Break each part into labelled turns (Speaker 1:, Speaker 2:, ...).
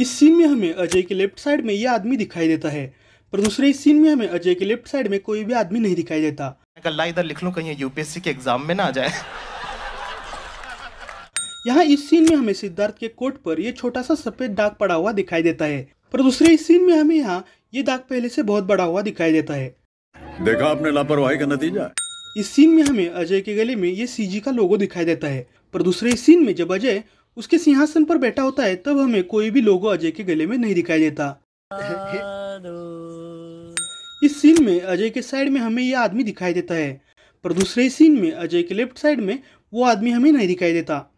Speaker 1: इस सीन में हमें अजय के लेफ्ट साइड में ये आदमी दिखाई देता है पर दूसरे सीन में हमें अजय के लेफ्ट साइड में कोई भी आदमी नहीं दिखाई देता इधर लिख लो कहीं यूपीएससी के एग्जाम में ना आ जाए यहाँ इस सीन में हमें सिद्धार्थ के कोट पर यह छोटा सा सफेद दाग पड़ा हुआ दिखाई देता है पर दूसरे इस सीन में हमें यहाँ ये दाग पहले से बहुत बड़ा हुआ दिखाई देता है देखा आपने लापरवाही का नतीजा इस सीन में हमें अजय के गले में ये सीजी का लोगो दिखाई देता है पर दूसरे इस सीन में जब अजय उसके सिंहासन पर बैठा होता है तब हमें कोई भी लोगो अजय के गले में नहीं दिखाई देता इस सीन में अजय के साइड में हमें यह आदमी दिखाई देता है पर दूसरे सीन में अजय के लेफ्ट साइड में वो आदमी हमें नहीं दिखाई देता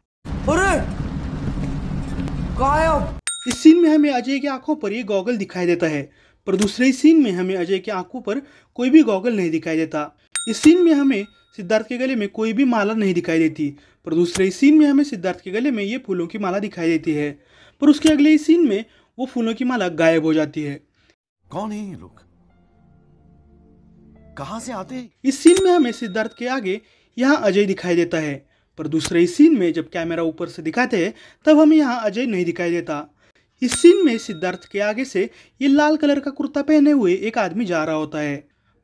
Speaker 1: इस सीन में हमें अजय की आंखों पर ये गॉगल दिखाई देता है पर दूसरे सीन में हमें अजय की आंखों पर कोई भी गॉगल नहीं दिखाई देता इस सीन में हमें सिद्धार्थ के गले में कोई भी माला नहीं दिखाई देती पर दूसरे सीन में हमें सिद्धार्थ के गले में ये फूलों की माला दिखाई देती है पर उसके अगले ही सीन में वो फूलों की माला गायब हो जाती है कौन है ये लोग कहाँ से आते इस सीन में हमें सिद्धार्थ के आगे यहाँ अजय दिखाई देता है पर दूसरे ही सीन में जब कैमरा ऊपर से दिखाते हैं तब हमें यहाँ अजय नहीं दिखाई देता इस सीन में सिद्धार्थ के आगे से ये लाल कलर का कुर्ता पहने हुए एक आदमी जा रहा होता है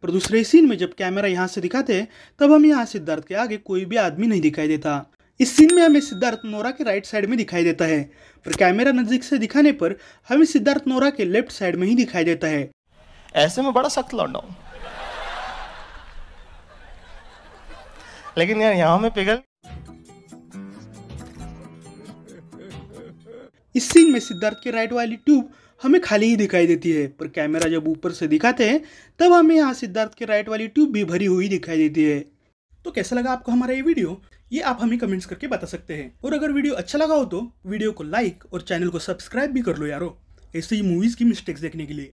Speaker 1: पर दूसरे सीन में जब कैमरा यहाँ से दिखाते तब हम यहाँ सिद्धार्थ के आगे कोई भी आदमी नहीं दिखाई देता इस सीन में हमें सिद्धार्थ नोरा के राइट साइड में दिखाई देता है पर कैमरा नज़दीक से दिखाने पर हमें सिद्धार्थ नोरा के लेफ्ट साइड में ही दिखाई देता है ऐसे में बड़ा सख्त लौटा लेकिन यार यहाँ में पिघल इस सीन में सिद्धार्थ के राइट वाली ट्यूब हमें खाली ही दिखाई देती है पर कैमरा जब ऊपर से दिखाते हैं तब हमें यहाँ सिद्धार्थ के राइट वाली ट्यूब भी भरी हुई दिखाई देती है तो कैसा लगा आपको हमारा ये वीडियो ये आप हमें कमेंट्स करके बता सकते हैं और अगर वीडियो अच्छा लगा हो तो वीडियो को लाइक और चैनल को सब्सक्राइब भी कर लो यारो ऐसे ही मूवीज़ की मिस्टेक्स देखने के लिए